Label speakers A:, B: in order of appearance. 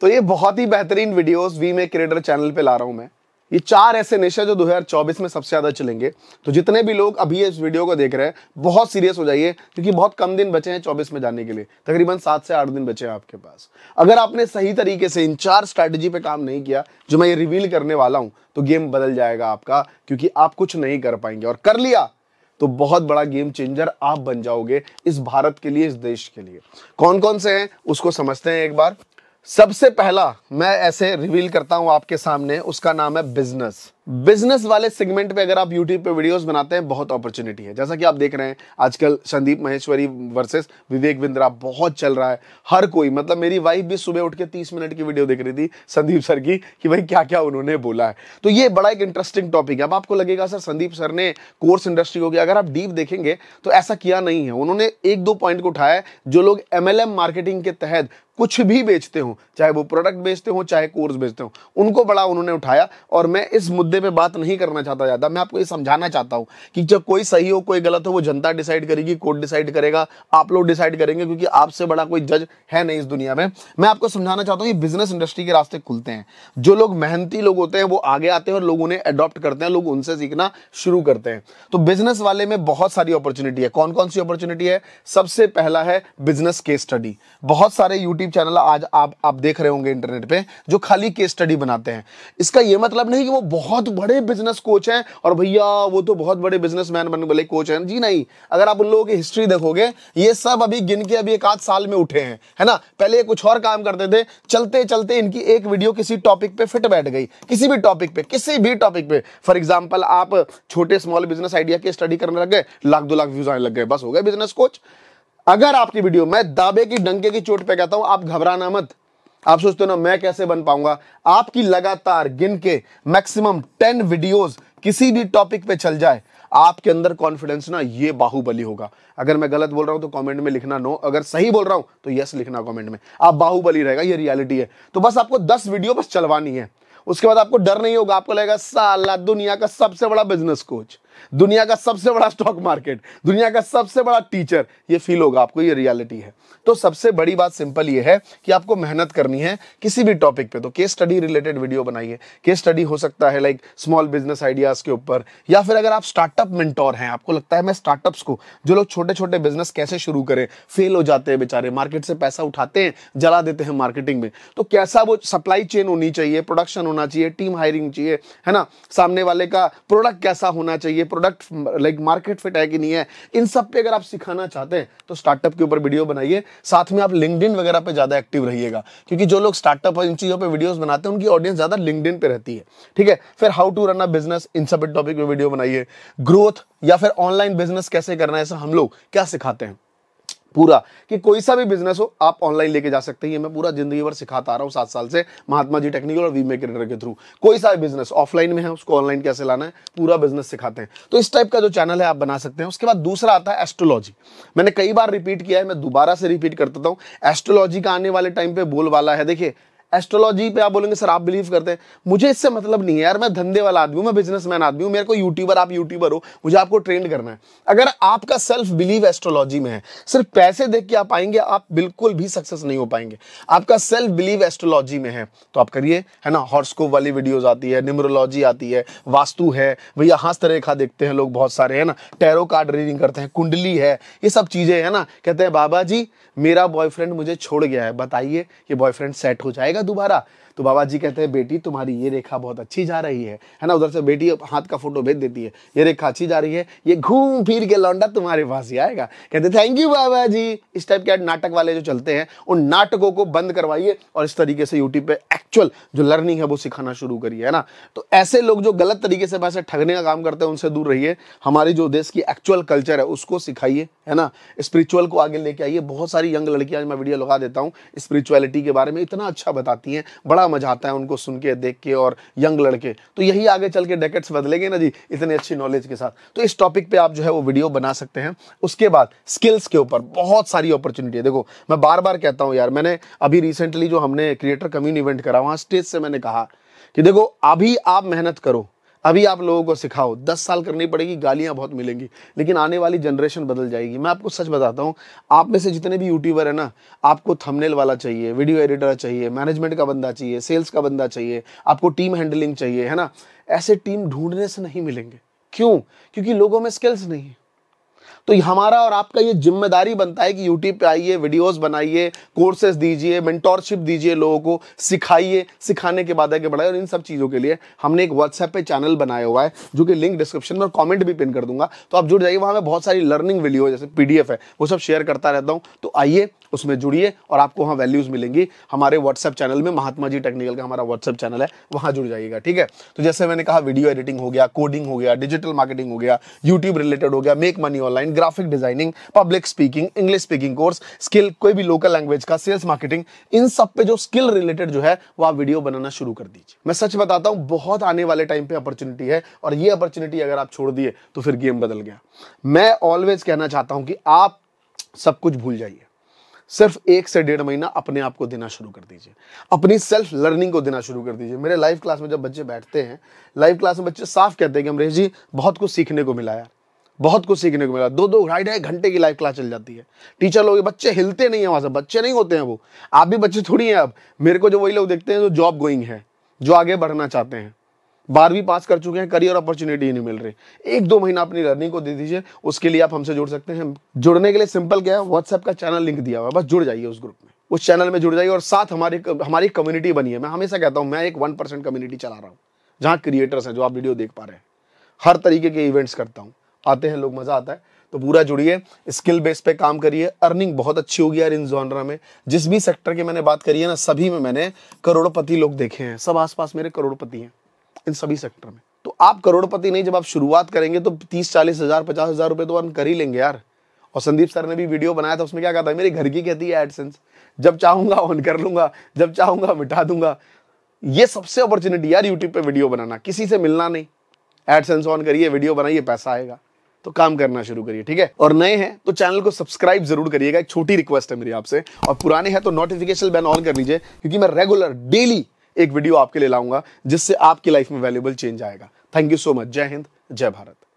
A: तो ये बहुत ही बेहतरीन वीडियोस वी में क्रिएटर चैनल पे ला रहा हूं मैं ये चार ऐसे नेशा जो 2024 में सबसे ज़्यादा चलेंगे तो जितने भी लोग अभी इस वीडियो को देख रहे हैं बहुत सीरियस हो जाइए क्योंकि बहुत कम दिन बचे हैं 24 में जाने के लिए तकरीबन सात से आठ दिन बचे हैं आपके पास अगर आपने सही तरीके से इन चार स्ट्रैटेजी पे काम नहीं किया जो मैं ये रिवील करने वाला हूं तो गेम बदल जाएगा आपका क्योंकि आप कुछ नहीं कर पाएंगे और कर लिया तो बहुत बड़ा गेम चेंजर आप बन जाओगे इस भारत के लिए इस देश के लिए कौन कौन से हैं उसको समझते हैं एक बार सबसे पहला मैं ऐसे रिवील करता हूं आपके सामने उसका नाम है बिजनेस बिजनेस वाले सेगमेंट पे अगर आप यूट्यूब पे वीडियोस बनाते हैं बहुत अपॉर्चुनिटी है जैसा कि आप देख रहे हैं आजकल संदीप महेश्वरी वर्सेस विवेक बिंद्रा बहुत चल रहा है हर कोई मतलब मेरी वाइफ भी सुबह उठ के तीस मिनट की वीडियो देख रही थी संदीप सर की कि भाई क्या क्या उन्होंने बोला है तो ये बड़ा एक इंटरेस्टिंग टॉपिक है अब आपको लगेगा सर संदीप सर ने कोर्स इंडस्ट्री को किया अगर आप डीप देखेंगे तो ऐसा किया नहीं है उन्होंने एक दो पॉइंट को उठाया जो लोग एमएलएम मार्केटिंग के तहत कुछ भी बेचते हो चाहे वो प्रोडक्ट बेचते हो चाहे कोर्स बेचते हो उनको बड़ा उन्होंने उठाया और मैं इस मुद्दे मुद्दे पे बात नहीं करना चाहता ज़्यादा मैं आपको ये समझाना चाहता हूँ कि जब कोई सही हो कोई गलत हो वो जनता डिसाइड करेगी कोर्ट डिसाइड करेगा आप लोग डिसाइड करेंगे क्योंकि आपसे बड़ा कोई जज है नहीं इस दुनिया में मैं आपको समझाना चाहता हूँ कि बिजनेस इंडस्ट्री के रास्ते खुलते हैं जो लोग मेहनती लोग होते हैं वो आगे आते हैं और लोग उन्हें अडॉप्ट करते हैं लोग उनसे सीखना शुरू करते हैं तो बिजनेस वाले में बहुत सारी अपॉर्चुनिटी है कौन कौन सी अपॉर्चुनिटी है सबसे पहला है बिजनेस केस स्टडी बहुत सारे यूट्यूब चैनल आज आप आप देख रहे होंगे इंटरनेट पे जो खाली केस स्टडी बनाते हैं इसका यह मतलब नहीं कि वो बहुत बहुत बड़े बिजनेस कोच हैं और भैया वो तो बहुत बड़े बिजनेस मैन बनने वाले कोच हैं जी नहीं अगर आप उन लोगों की हिस्ट्री देखोगे ये सब अभी गिन के अभी एक आध साल में उठे हैं है ना पहले कुछ और काम करते थे चलते चलते इनकी एक वीडियो किसी टॉपिक पे फिट बैठ गई किसी भी टॉपिक पे किसी भी टॉपिक पे फॉर एग्जाम्पल आप छोटे स्मॉल बिजनेस आइडिया की स्टडी करने लग गए लाख दो लाख व्यूज आने लग गए बस हो गए बिजनेस कोच अगर आपकी वीडियो मैं दाबे की डंके की चोट पे कहता हूं आप घबराना मत आप सोचते हो ना मैं कैसे बन पाऊंगा आपकी लगातार गिन के मैक्सिमम टेन वीडियोस किसी भी टॉपिक पे चल जाए आपके अंदर कॉन्फिडेंस ना ये बाहुबली होगा अगर मैं गलत बोल रहा हूं तो कमेंट में लिखना नो अगर सही बोल रहा हूं तो यस लिखना कमेंट में आप बाहुबली रहेगा ये रियलिटी है तो बस आपको दस वीडियो बस चलवानी है उसके बाद आपको डर नहीं होगा आपको लगेगा साला दुनिया का सबसे बड़ा बिजनेस कोच दुनिया का सबसे बड़ा स्टॉक मार्केट दुनिया का सबसे बड़ा टीचर ये फील होगा आपको ये रियलिटी है तो सबसे बड़ी बात सिंपल ये है कि आपको मेहनत करनी है किसी भी टॉपिक पे तो केस स्टडी रिलेटेड वीडियो बनाइए केस स्टडी हो सकता है लाइक स्मॉल बिजनेस आइडियाज़ के ऊपर या फिर अगर आप स्टार्टअप मेंटोर हैं आपको लगता है मैं स्टार्टअप्स को जो लोग छोटे छोटे बिजनेस कैसे शुरू करें फेल हो जाते हैं बेचारे मार्केट से पैसा उठाते हैं जला देते हैं मार्केटिंग में तो कैसा वो सप्लाई चेन होनी चाहिए प्रोडक्शन होना चाहिए टीम हायरिंग चाहिए है ना सामने वाले का प्रोडक्ट कैसा होना चाहिए प्रोडक्ट लाइक मार्केट फिट है कि नहीं है इन सब पे अगर आप सिखाना चाहते हैं तो स्टार्टअप के ऊपर वीडियो बनाइए साथ में आप लिंकड वगैरह पे ज़्यादा एक्टिव रहिएगा क्योंकि जो लोग स्टार्टअप इन चीज़ों पर वीडियोज बनाते हैं उनकी ऑडियंस ज़्यादा लिंकड पे रहती है ठीक है फिर how to run a business इन सब टॉपिक में वीडियो बनाइए ग्रोथ या फिर ऑनलाइन बिजनेस कैसे करना है ऐसा हम लोग क्या सिखाते हैं पूरा कि कोई सा भी बिजनेस हो आप ऑनलाइन लेके जा सकते हैं ये मैं पूरा जिंदगी भर सिखाता आ रहा हूँ सात साल से महात्मा जी टेक्निकल और वी क्रिएटर के थ्रू कोई सा भी बिजनेस ऑफलाइन में है उसको ऑनलाइन कैसे लाना है पूरा बिजनेस सिखाते हैं तो इस टाइप का जो चैनल है आप बना सकते हैं उसके बाद दूसरा आता है एस्ट्रोलॉजी मैंने कई बार रिपीट किया है मैं दोबारा से रिपीट करता हूँ एस्ट्रोलॉजी का आने वाले टाइम पे बोल वाला है देखिए एस्ट्रोलॉजी पे आप बोलेंगे सर आप बिलीव करते हैं मुझे इससे मतलब नहीं है यार मैं धंधे वाला आदमी हूँ मैं बिजनेसमैन आदमी हूँ मेरे को यूट्यूबर आप यूट्यूबर हो मुझे आपको ट्रेंड करना है अगर आपका सेल्फ बिलीव एस्ट्रोलॉजी में है सिर्फ पैसे देख के आप आएंगे आप बिल्कुल भी सक्सेस नहीं हो पाएंगे आपका सेल्फ बिलीव एस्ट्रोलॉजी में है तो आप करिए है ना हॉर्स्कोप वाली वीडियोज आती है न्यूमरोलॉजी आती है वास्तु है भैया हस्त रेखा देखते हैं लोग बहुत सारे है ना टेरो कार्ड रीडिंग करते हैं कुंडली है ये सब चीजें है ना कहते हैं बाबा जी मेरा बॉयफ्रेंड मुझे छोड़ गया है बताइए ये बॉयफ्रेंड सेट हो जाएगा दोबारा तो बाबा जी कहते हैं बेटी तुम्हारी ये रेखा बहुत अच्छी जा रही है है ना उधर से बेटी हाथ का फोटो भेज देती है ये रेखा अच्छी जा रही है ये घूम फिर के लौंडा तुम्हारे पास ही आएगा कहते थैंक यू बाबा जी इस टाइप के नाटक वाले जो चलते हैं उन नाटकों को बंद करवाइए और इस तरीके से यूट्यूब पर एक्चुअल जो लर्निंग है वो सिखाना शुरू करिए है ना तो ऐसे लोग जो गलत तरीके से वैसे ठगने का काम करते हैं उनसे दूर रहिए हमारे जो देश की एक्चुअल कल्चर है उसको सिखाइए है ना स्पिरिचुअल को आगे लेके आइए बहुत सारी यंग लड़कियां मैं वीडियो लगा देता हूँ स्पिरिचुअलिटी के बारे में इतना अच्छा बताती हैं बड़ा बड़ा मजा आता है उनको सुन के देख के और यंग लड़के तो यही आगे चल के डेकेट्स बदलेंगे ना जी इतनी अच्छी नॉलेज के साथ तो इस टॉपिक पे आप जो है वो वीडियो बना सकते हैं उसके बाद स्किल्स के ऊपर बहुत सारी अपॉर्चुनिटी है देखो मैं बार बार कहता हूँ यार मैंने अभी रिसेंटली जो हमने क्रिएटर कम्यून इवेंट करा वहाँ स्टेज से मैंने कहा कि देखो अभी आप मेहनत करो अभी आप लोगों को सिखाओ दस साल करनी पड़ेगी गालियां बहुत मिलेंगी लेकिन आने वाली जनरेशन बदल जाएगी मैं आपको सच बताता हूँ आप में से जितने भी यूट्यूबर है ना आपको थंबनेल वाला चाहिए वीडियो एडिटर चाहिए मैनेजमेंट का बंदा चाहिए सेल्स का बंदा चाहिए आपको टीम हैंडलिंग चाहिए है ना ऐसे टीम ढूंढने से नहीं मिलेंगे क्यों क्योंकि लोगों में स्किल्स नहीं है तो हमारा और आपका ये जिम्मेदारी बनता है कि यूट्यूब पे आइए वीडियोस बनाइए कोर्सेज दीजिए मेंटोरशिप दीजिए लोगों को सिखाइए सिखाने के बाद आगे बढ़ाए और इन सब चीज़ों के लिए हमने एक व्हाट्सएप पे चैनल बनाया हुआ है जो कि लिंक डिस्क्रिप्शन में और कॉमेंट भी पिन कर दूंगा तो आप जुड़ जाइए वहाँ मैं बहुत सारी लर्निंग वीडियो जैसे पी है वो सब शेयर करता रहता हूँ तो आइए उसमें जुड़िए और आपको वहाँ वैल्यूज़ मिलेंगी हमारे व्हाट्सएप चैनल में महात्मा जी टेक्निकल का हमारा व्हाट्सएप चैनल है वहाँ जुड़ जाइएगा ठीक है तो जैसे मैंने कहा वीडियो एडिटिंग हो गया कोडिंग हो गया डिजिटल मार्केटिंग हो गया यूट्यूब रिलेटेड हो गया make money online graphic designing public speaking English speaking course skill कोई भी लोकल लैंग्वेज का सेल्स मार्केटिंग इन सब पे जो स्किल रिलेटेड जो है वो आप वीडियो बनाना शुरू कर दीजिए मैं सच बताता हूँ बहुत आने वाले टाइम पे अपॉर्चुनिटी है और ये अपॉर्चुनिटी अगर आप छोड़ दिए तो फिर गेम बदल गया मैं ऑलवेज कहना चाहता हूँ कि आप सब कुछ भूल जाइए सिर्फ एक से डेढ़ महीना अपने आप को देना शुरू कर दीजिए अपनी सेल्फ लर्निंग को देना शुरू कर दीजिए मेरे लाइव क्लास में जब बच्चे बैठते हैं लाइव क्लास में बच्चे साफ कहते हैं कि अमरीश जी बहुत कुछ सीखने को मिला यार बहुत कुछ सीखने को मिला दो दो ढाई ढाई घंटे की लाइव क्लास चल जाती है टीचर लोग बच्चे हिलते नहीं है वहाँ से बच्चे नहीं होते हैं वो आप भी बच्चे थोड़ी हैं अब मेरे को जो वही लोग देखते हैं जो जॉब गोइंग है जो आगे बढ़ना चाहते हैं बारहवीं पास कर चुके हैं करियर अपॉर्चुनिटी ही नहीं मिल रही एक दो महीना अपनी लर्निंग को दे दीजिए उसके लिए आप हमसे जुड़ सकते हैं जुड़ने के लिए सिंपल क्या है व्हाट्सएप का चैनल लिंक दिया हुआ है बस जुड़ जाइए उस ग्रुप में उस चैनल में जुड़ जाइए और साथ हमारी हमारी कम्युनिटी बनी है मैं हमेशा कहता हूँ मैं एक वन परसेंट कम्युनिटी चला रहा हूँ जहाँ क्रिएटर्स हैं जो आप वीडियो देख पा रहे हैं हर तरीके के इवेंट्स करता हूँ आते हैं लोग मज़ा आता है तो पूरा जुड़िए स्किल बेस पे काम करिए अर्निंग बहुत अच्छी होगी यार इन जॉनरा में जिस भी सेक्टर की मैंने बात करी है ना सभी में मैंने करोड़पति लोग देखे हैं सब आसपास मेरे करोड़पति हैं इन सभी सेक्टर में तो आप करोड़पति नहीं जब आप शुरुआत करेंगे तो तीस चालीस हजार पचास हजार रुपए तो अर्न कर ही लेंगे यार और संदीप सर ने भी वीडियो बनाया था उसमें क्या कहा था मेरे घर की कहती है एडसेंस जब चाहूंगा ऑन कर लूंगा जब चाहूंगा मिटा दूंगा ये सबसे अपॉर्चुनिटी यार यूट्यूब पे वीडियो बनाना किसी से मिलना नहीं एडसेंस ऑन करिए वीडियो बनाइए पैसा आएगा तो काम करना शुरू करिए ठीक है और नए हैं तो चैनल को सब्सक्राइब जरूर करिएगा एक छोटी रिक्वेस्ट है मेरी आपसे और पुराने हैं तो नोटिफिकेशन बैन ऑन कर लीजिए क्योंकि मैं रेगुलर डेली एक वीडियो आपके लिए लाऊंगा जिससे आपकी लाइफ में वैल्यूबल चेंज आएगा thank you so much Jai Hind जय भारत